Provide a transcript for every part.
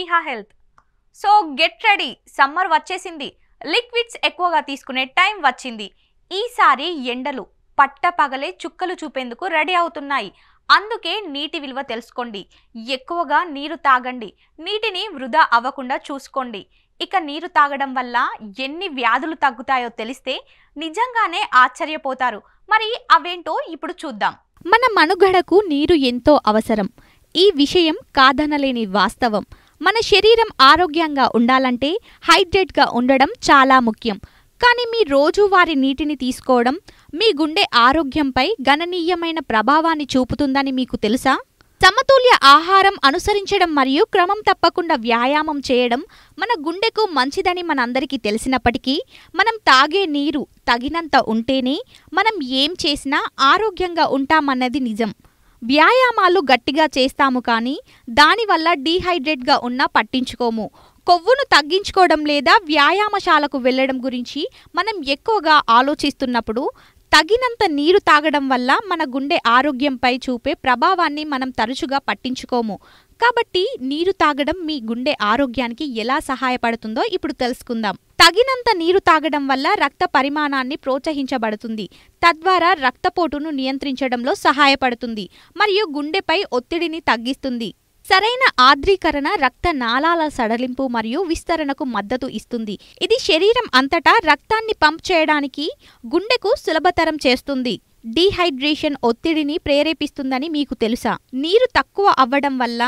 ఈహా health so get ready summer వచ్చేసింది liquids ఎక్కువగా తీసుకునే టైం వచ్చింది ఈసారి ఎండలు పట్ట పగలే చుక్కలు చూపేందుకు రెడీ అవుతున్నాయి అందుకే నీటి విలువ తెలుసుకోండి ఎక్కువగా నీరు తాగండి నీటిని వృధా అవ్వకుండా చూసుకోండి ఇక నీరు తాగడం వల్ల ఎన్ని వ్యాధులు తగ్గుతాయో తెలిస్తే నిజంగానే ఆశ్చర్యపోతారు మరి అవేంటో ఇప్పుడు చూద్దాం మన మనుగడకు నీరు ఎంతో అవసరం ఈ విషయం కాదనలేని వాస్తవం మన శరీరం ఆరోగ్యంగా ఉండాలంటే హైడ్రేట్గా ఉండడం చాలా ముఖ్యం కానీ మీ రోజువారి నీటిని తీసుకోవడం మీ గుండె ఆరోగ్యంపై గణనీయమైన ప్రభావాన్ని చూపుతుందని మీకు తెలుసా సమతుల్య ఆహారం అనుసరించడం మరియు క్రమం తప్పకుండా వ్యాయామం చేయడం మన గుండెకు మంచిదని మనందరికీ తెలిసినప్పటికీ మనం తాగే నీరు తగినంత ఉంటేనే మనం ఏం చేసినా ఆరోగ్యంగా ఉంటామన్నది నిజం వ్యాయామాలు గట్టిగా చేస్తాము కానీ దానివల్ల డీహైడ్రేట్గా ఉన్నా పట్టించుకోము కొవ్వును తగ్గించుకోవడం లేదా వ్యాయామశాలకు వెళ్ళడం గురించి మనం ఎక్కువగా ఆలోచిస్తున్నప్పుడు తగినంత నీరు తాగడం వల్ల మన గుండె ఆరోగ్యంపై చూపే ప్రభావాన్ని మనం తరచుగా పట్టించుకోము కాబట్టి నీరు తాగడం మీ గుండె ఆరోగ్యానికి ఎలా సహాయపడుతుందో ఇప్పుడు తెలుసుకుందాం తగినంత నీరు తాగడం వల్ల రక్త పరిమాణాన్ని ప్రోత్సహించబడుతుంది తద్వారా రక్తపోటును నియంత్రించడంలో సహాయపడుతుంది మరియు గుండెపై ఒత్తిడిని తగ్గిస్తుంది సరైన ఆద్రీకరణ రక్త నాళాల సడలింపు మరియు విస్తరణకు మద్దతు ఇస్తుంది ఇది శరీరం అంతటా రక్తాన్ని పంప్ చేయడానికి గుండెకు సులభతరం చేస్తుంది డీహైడ్రేషన్ ఒత్తిడిని ప్రేరేపిస్తుందని మీకు తెలుసా నీరు తక్కువ అవ్వడం వల్ల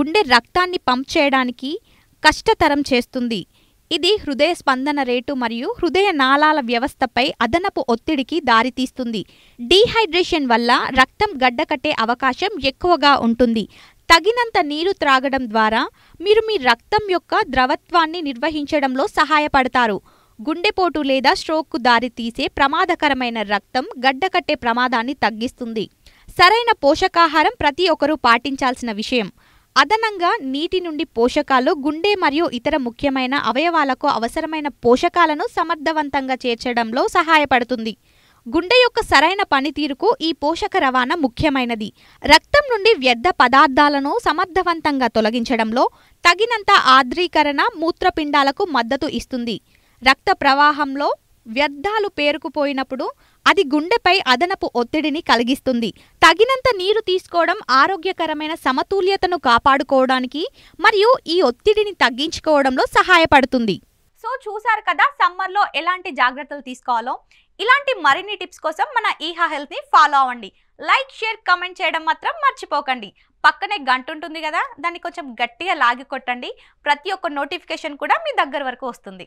గుండె రక్తాన్ని పంప్ చేయడానికి కష్టతరం చేస్తుంది ఇది హృదయ స్పందన రేటు మరియు హృదయ నాళాల వ్యవస్థపై అదనపు ఒత్తిడికి దారితీస్తుంది డీహైడ్రేషన్ వల్ల రక్తం గడ్డకట్టే అవకాశం ఎక్కువగా ఉంటుంది తగినంత నీరు త్రాగడం ద్వారా మీరు మీ రక్తం యొక్క ద్రవత్వాన్ని నిర్వహించడంలో సహాయపడతారు గుండెపోటు లేదా స్ట్రోక్కు దారితీసే ప్రమాదకరమైన రక్తం గడ్డకట్టే ప్రమాదాన్ని తగ్గిస్తుంది సరైన పోషకాహారం ప్రతి ఒక్కరూ పాటించాల్సిన విషయం అదనంగా నీటి నుండి పోషకాలు గుండె మరియు ఇతర ముఖ్యమైన అవయవాలకు అవసరమైన పోషకాలను సమర్థవంతంగా చేర్చడంలో సహాయపడుతుంది గుండె యొక్క సరైన పనితీరుకు ఈ పోషక రవాణా ముఖ్యమైనది రక్తం నుండి వ్యర్థ పదార్థాలను సమర్థవంతంగా తొలగించడంలో తగినంత ఆద్రీకరణ మూత్రపిండాలకు మద్దతు ఇస్తుంది రక్త ప్రవాహంలో వ్యర్థాలు పేరుకుపోయినప్పుడు అది గుండెపై అదనపు ఒత్తిడిని కలిగిస్తుంది తగినంత నీరు తీసుకోవడం ఆరోగ్యకరమైన సమతుల్యతను కాపాడుకోవడానికి మరియు ఈ ఒత్తిడిని తగ్గించుకోవడంలో సహాయపడుతుంది చూశారు కదా సమ్మర్లో ఎలాంటి జాగ్రత్తలు తీసుకోవాలో ఇలాంటి మరిన్ని టిప్స్ కోసం మన ఈహా హెల్త్ని ఫాలో అవ్వండి లైక్ షేర్ కమెంట్ చేయడం మాత్రం మర్చిపోకండి పక్కనే గంట ఉంటుంది కదా దాన్ని కొంచెం గట్టిగా లాగి కొట్టండి ప్రతి ఒక్క నోటిఫికేషన్ కూడా మీ దగ్గర వరకు వస్తుంది